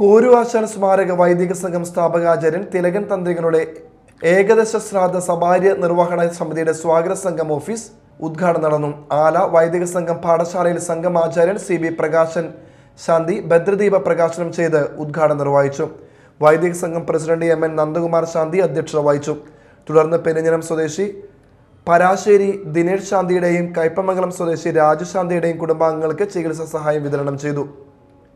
കോരുവാശാല സ്മാരക വൈദിക സംഘം സ്ഥാപകാചാര്യൻ തിലകൻ തന്ത്രികളുടെ ഏകദശ ശ്രാദ്ധ സഭാര്യ നിർവഹണ സമിതിയുടെ സ്വാഗത സംഘം ഓഫീസ് ഉദ്ഘാടനം നടന്നു ആല വൈദിക സംഘം പാഠശാലയിൽ സംഘം ആചാര്യൻ സി ബി പ്രകാശൻ ശാന്തി ഭദ്രദീപ പ്രകാശനം ചെയ്ത് ഉദ്ഘാടനം നിർവഹിച്ചു വൈദിക സംഘം president M N Nandakumar Shanti അധ്യക്ഷത വഹിച്ചു തുടർന്ന് പെരിഞ്ഞനം സ്വദേശി പരാശ്ശേരി ദിനേഷ് ശാന്തിയുടെയും കൈപ്പമംഗലം സ്വദേശി രാജു ശാന്തിയുടെയും കുടുംബാംഗങ്ങൾക്ക് ചികിത്സാ സഹായം വിതരണം ചെയ്തു